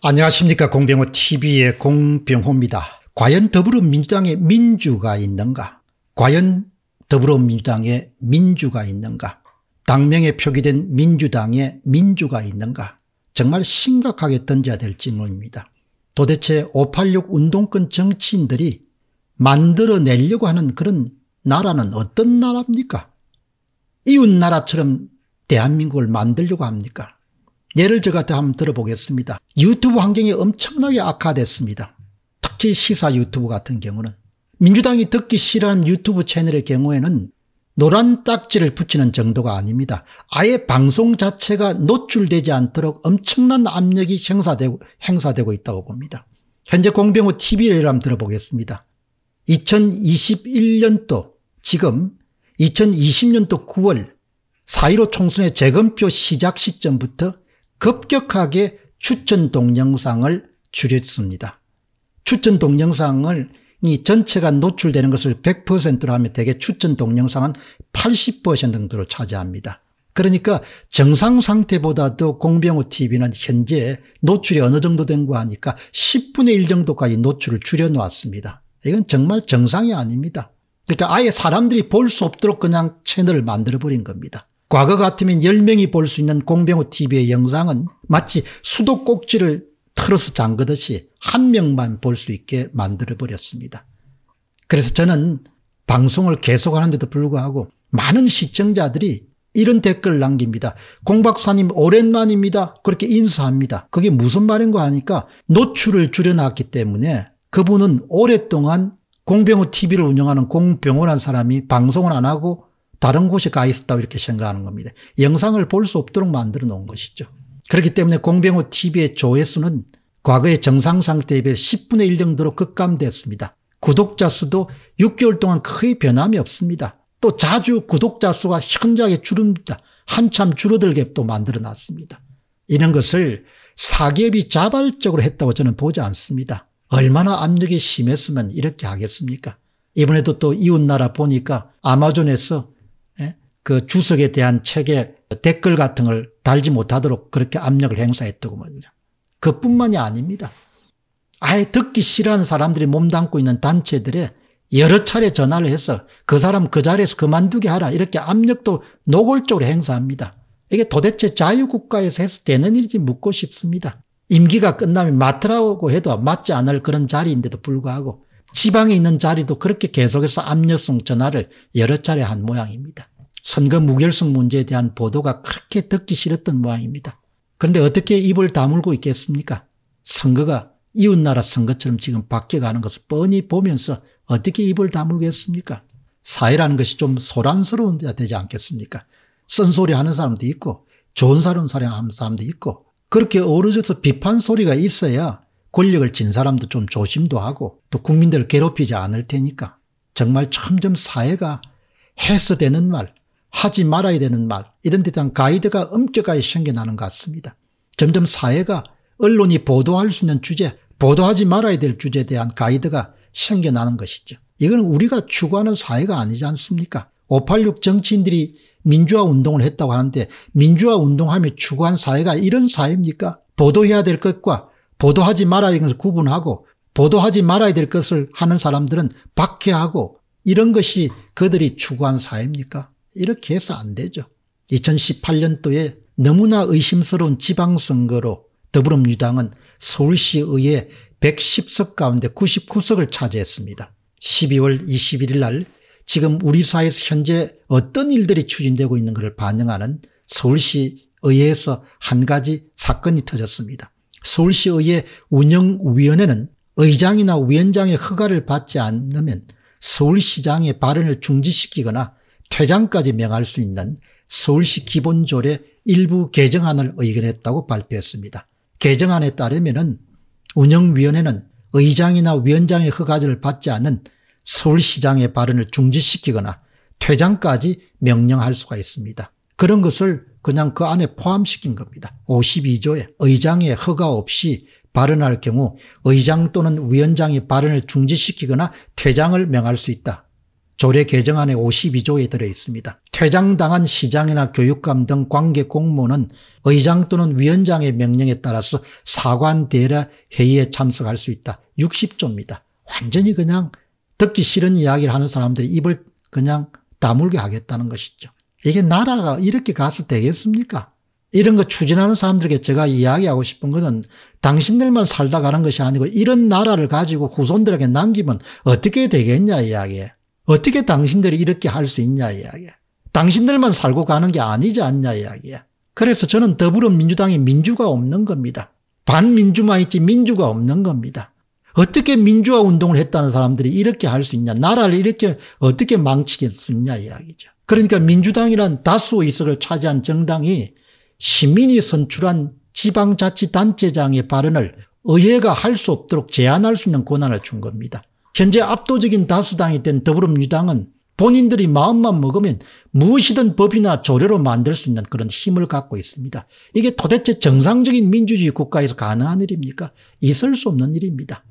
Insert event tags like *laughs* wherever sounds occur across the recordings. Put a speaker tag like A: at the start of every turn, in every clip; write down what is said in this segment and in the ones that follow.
A: 안녕하십니까 공병호 TV의 공병호입니다. 과연 더불어민주당에 민주가 있는가? 과연 더불어민주당에 민주가 있는가? 당명에 표기된 민주당에 민주가 있는가? 정말 심각하게 던져야 될 질문입니다. 도대체 586 운동권 정치인들이 만들어내려고 하는 그런 나라는 어떤 나라입니까? 이웃 나라처럼 대한민국을 만들려고 합니까? 예를 제가 한번 들어보겠습니다. 유튜브 환경이 엄청나게 악화됐습니다. 특히 시사 유튜브 같은 경우는. 민주당이 듣기 싫어하는 유튜브 채널의 경우에는 노란 딱지를 붙이는 정도가 아닙니다. 아예 방송 자체가 노출되지 않도록 엄청난 압력이 행사되고, 행사되고 있다고 봅니다. 현재 공병호 TV를 한번 들어보겠습니다. 2021년도 지금 2020년도 9월 4.15 총선의 재검표 시작 시점부터 급격하게 추천 동영상을 줄였습니다. 추천 동영상을 이 전체가 노출되는 것을 100%로 하면 대개 추천 동영상은 80% 정도를 차지합니다. 그러니까 정상 상태보다도 공병호 TV는 현재 노출이 어느 정도 된 거 하니까 10분의 1 정도까지 노출을 줄여놓았습니다. 이건 정말 정상이 아닙니다. 그러니까 아예 사람들이 볼 수 없도록 그냥 채널을 만들어버린 겁니다. 과거 같으면 10명이 볼 수 있는 공병호 TV의 영상은 마치 수도 꼭지를 틀어서 잠그듯이 한 명만 볼 수 있게 만들어버렸습니다. 그래서 저는 방송을 계속하는데도 불구하고 많은 시청자들이 이런 댓글을 남깁니다. 공박사님 오랜만입니다. 그렇게 인사합니다. 그게 무슨 말인가 하니까 노출을 줄여놨기 때문에 그분은 오랫동안 공병호 TV를 운영하는 공병호란 사람이 방송을 안 하고 다른 곳에 가 있었다고 이렇게 생각하는 겁니다. 영상을 볼 수 없도록 만들어 놓은 것이죠. 그렇기 때문에 공병호 TV의 조회수는 과거의 정상 상태에 비해 10분의 1 정도로 급감됐습니다. 구독자 수도 6개월 동안 크게 변함이 없습니다. 또 자주 구독자 수가 현저하게 줄습니다. 한참 줄어들게 또 만들어 놨습니다. 이런 것을 사기업이 자발적으로 했다고 저는 보지 않습니다. 얼마나 압력이 심했으면 이렇게 하겠습니까? 이번에도 또 이웃나라 보니까 아마존에서 그 주석에 대한 책에 댓글 같은 걸 달지 못하도록 그렇게 압력을 행사했더군요. 그뿐만이 아닙니다. 아예 듣기 싫어하는 사람들이 몸담고 있는 단체들에 여러 차례 전화를 해서 그 사람 그 자리에서 그만두게 하라 이렇게 압력도 노골적으로 행사합니다. 이게 도대체 자유국가에서 해서 되는 일인지 묻고 싶습니다. 임기가 끝나면 맡으라고 해도 맞지 않을 그런 자리인데도 불구하고 지방에 있는 자리도 그렇게 계속해서 압력성 전화를 여러 차례 한 모양입니다. 선거 무결성 문제에 대한 보도가 그렇게 듣기 싫었던 모양입니다. 그런데 어떻게 입을 다물고 있겠습니까? 선거가 이웃나라 선거처럼 지금 바뀌어가는 것을 뻔히 보면서 어떻게 입을 다물겠습니까? 사회라는 것이 좀 소란스러운 데 되지 않겠습니까? 쓴소리 하는 사람도 있고 좋은 사람 사랑하는 사람도 있고 그렇게 어우러져서 비판 소리가 있어야 권력을 진 사람도 좀 조심도 하고 또 국민들을 괴롭히지 않을 테니까 정말 점점 사회가 해서되는 말, 하지 말아야 되는 말 이런 데 대한 가이드가 엄격하게 생겨나는 것 같습니다. 점점 사회가 언론이 보도할 수 있는 주제 보도하지 말아야 될 주제에 대한 가이드가 생겨나는 것이죠. 이건 우리가 추구하는 사회가 아니지 않습니까? 586 정치인들이 민주화 운동을 했다고 하는데 민주화 운동하며 추구한 사회가 이런 사회입니까? 보도해야 될 것과 보도하지 말아야 될 것을 구분하고 보도하지 말아야 될 것을 하는 사람들은 박해하고 이런 것이 그들이 추구한 사회입니까? 이렇게 해서 안 되죠. 2018년도에 너무나 의심스러운 지방선거로 더불어민주당은 서울시의회 110석 가운데 99석을 차지했습니다. 12월 21일 날 지금 우리 사회에서 현재 어떤 일들이 추진되고 있는 것을 반영하는 서울시 의회에서 한 가지 사건이 터졌습니다. 서울시 의회 운영위원회는 의장이나 위원장의 허가를 받지 않으면 서울시장의 발언을 중지시키거나 퇴장까지 명할 수 있는 서울시 기본조례 일부 개정안을 의견했다고 발표했습니다. 개정안에 따르면 운영위원회는 의장이나 위원장의 허가를 받지 않은 서울시장의 발언을 중지시키거나 퇴장까지 명령할 수가 있습니다. 그런 것을 그냥 그 안에 포함시킨 겁니다. 52조에 의장의 허가 없이 발언할 경우 의장 또는 위원장이 발언을 중지시키거나 퇴장을 명할 수 있다. 조례 개정안에 52조에 들어 있습니다. 퇴장당한 시장이나 교육감 등 관계 공무원은 의장 또는 위원장의 명령에 따라서 사관대라 회의에 참석할 수 있다. 60조입니다. 완전히 그냥 듣기 싫은 이야기를 하는 사람들이 입을 그냥 다물게 하겠다는 것이죠. 이게 나라가 이렇게 가서 되겠습니까? 이런 거 추진하는 사람들에게 제가 이야기하고 싶은 것은 당신들만 살다 가는 것이 아니고 이런 나라를 가지고 후손들에게 남기면 어떻게 되겠냐 이야기에 어떻게 당신들이 이렇게 할 수 있냐 이야기야. 당신들만 살고 가는 게 아니지 않냐 이야기야. 그래서 저는 더불어민주당이 민주가 없는 겁니다. 반민주만 있지 민주가 없는 겁니다. 어떻게 민주화 운동을 했다는 사람들이 이렇게 할 수 있냐. 나라를 이렇게 어떻게 망치겠느냐 이야기죠. 그러니까 민주당이란 다수 의석을 차지한 정당이 시민이 선출한 지방자치단체장의 발언을 의회가 할 수 없도록 제한할 수 있는 권한을 준 겁니다. 현재 압도적인 다수당이 된 더불어민주당은 본인들이 마음만 먹으면 무엇이든 법이나 조례로 만들 수 있는 그런 힘을 갖고 있습니다. 이게 도대체 정상적인 민주주의 국가에서 가능한 일입니까? 있을 수 없는 일입니다.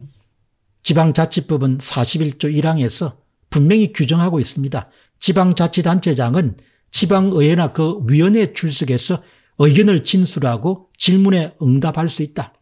A: 지방자치법은 41조 1항에서 분명히 규정하고 있습니다. 지방자치단체장은 지방의회나 그 위원회 출석에서 의견을 진술하고 질문에 응답할 수 있다.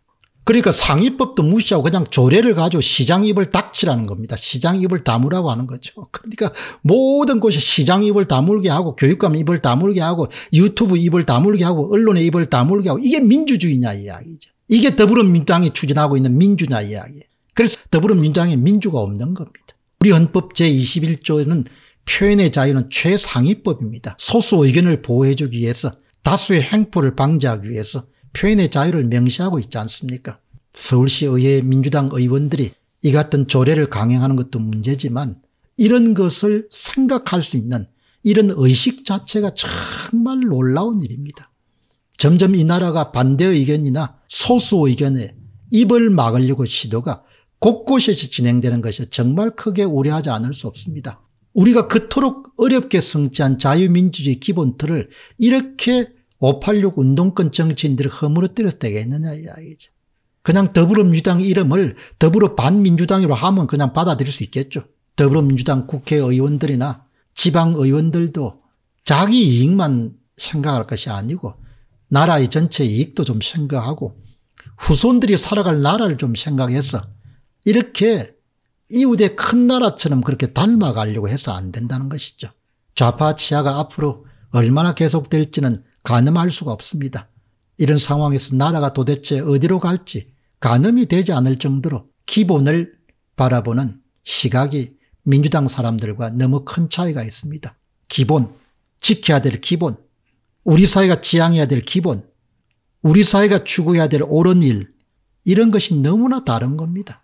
A: 그러니까 상위법도 무시하고 그냥 조례를 가지고 시장 입을 닥치라는 겁니다. 시장 입을 다물라고 하는 거죠. *laughs* 그러니까 모든 곳에 시장 입을 다물게 하고 교육감 입을 다물게 하고 유튜브 입을 다물게 하고 언론의 입을 다물게 하고 이게 민주주의냐 이야기죠. 이게 더불어민주당이 추진하고 있는 민주냐 이야기예요. 그래서 더불어민주당에 민주가 없는 겁니다. 우리 헌법 제21조는 에 표현의 자유는 최상위법입니다. 소수 의견을 보호해주기 위해서 다수의 행포를 방지하기 위해서 표현의 자유를 명시하고 있지 않습니까? 서울시 의회 민주당 의원들이 이 같은 조례를 강행하는 것도 문제지만 이런 것을 생각할 수 있는 이런 의식 자체가 정말 놀라운 일입니다. 점점 이 나라가 반대 의견이나 소수 의견에 입을 막으려고 시도가 곳곳에서 진행되는 것이 정말 크게 우려하지 않을 수 없습니다. 우리가 그토록 어렵게 성취한 자유민주주의 기본틀을 이렇게 586 운동권 정치인들을 허물어뜨렸다겠느냐 이야기죠. 그냥 더불어민주당 이름을 더불어 반민주당으로 하면 그냥 받아들일 수 있겠죠. 더불어민주당 국회의원들이나 지방의원들도 자기 이익만 생각할 것이 아니고 나라의 전체 이익도 좀 생각하고 후손들이 살아갈 나라를 좀 생각해서 이렇게 이웃의 큰 나라처럼 그렇게 닮아가려고 해서 안 된다는 것이죠. 좌파 치아가 앞으로 얼마나 계속될지는 가늠할 수가 없습니다. 이런 상황에서 나라가 도대체 어디로 갈지 가늠이 되지 않을 정도로 기본을 바라보는 시각이 민주당 사람들과 너무 큰 차이가 있습니다. 기본, 지켜야 될 기본, 우리 사회가 지향해야 될 기본, 우리 사회가 추구해야 될 옳은 일, 이런 것이 너무나 다른 겁니다.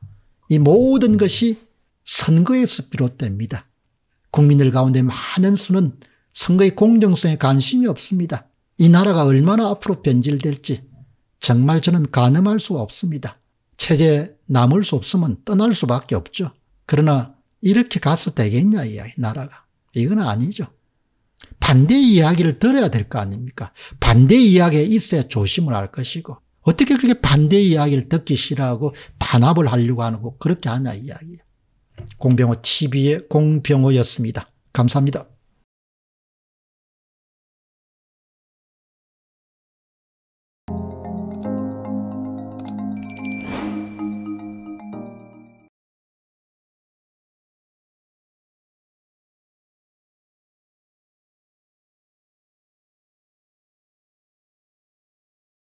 A: 이 모든 것이 선거에서 비롯됩니다. 국민들 가운데 많은 수는 선거의 공정성에 관심이 없습니다. 이 나라가 얼마나 앞으로 변질될지 정말 저는 가늠할 수가 없습니다. 체제 남을 수 없으면 떠날 수밖에 없죠. 그러나 이렇게 가서 되겠냐 이 나라가. 이건 아니죠. 반대 이야기를 들어야 될 거 아닙니까? 반대 이야기에 있어야 조심을 할 것이고 어떻게 그렇게 반대 이야기를 듣기 싫어하고 단합을 하려고 하는 거 그렇게 하냐 이야기예요. 공병호 TV의 공병호였습니다. 감사합니다.